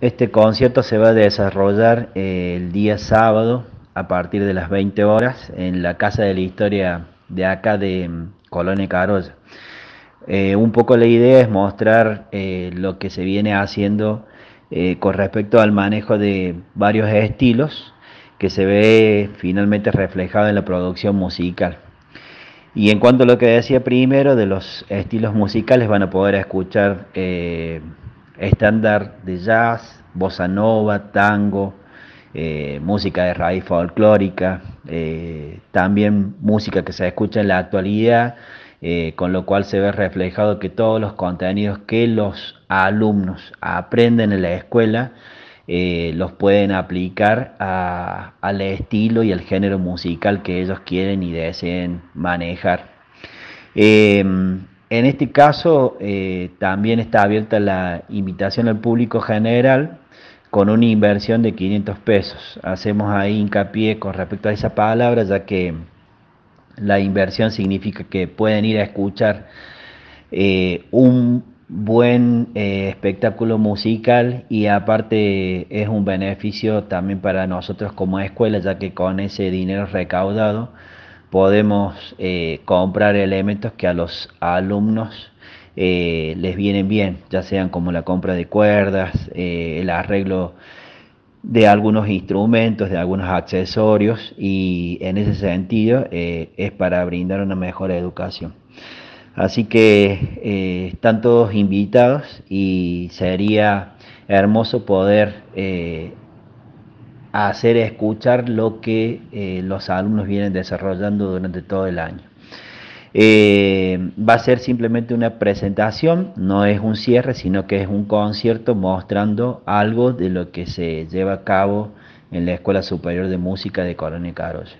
Este concierto se va a desarrollar eh, el día sábado a partir de las 20 horas en la Casa de la Historia de acá de mm, Colonia Carolla. Eh, un poco la idea es mostrar eh, lo que se viene haciendo con respecto al manejo de varios estilos que se ve finalmente reflejado en la producción musical. Y en cuanto a lo que decía primero de los estilos musicales, van a poder escuchar estándar de jazz, bossa nova, tango, eh, música de raíz folclórica, eh, también música que se escucha en la actualidad, eh, con lo cual se ve reflejado que todos los contenidos que los alumnos aprenden en la escuela los pueden aplicar al estilo y al género musical que ellos quieren y deseen manejar. En este caso eh, también está abierta la invitación al público general con una inversión de 500 pesos. Hacemos ahí hincapié con respecto a esa palabra, ya que la inversión significa que pueden ir a escuchar eh, un buen eh, espectáculo musical y aparte es un beneficio también para nosotros como escuela, ya que con ese dinero recaudado podemos eh, comprar elementos que a los alumnos eh, les vienen bien, ya sean como la compra de cuerdas, eh, el arreglo de algunos instrumentos, de algunos accesorios y en ese sentido es para brindar una mejor educación. Así que están todos invitados y sería hermoso poder hacer escuchar lo que eh, los alumnos vienen desarrollando durante todo el año. Eh, va a ser simplemente una presentación, no es un cierre, sino que es un concierto mostrando algo de lo que se lleva a cabo en la Escuela Superior de Música de Colonia Carolla.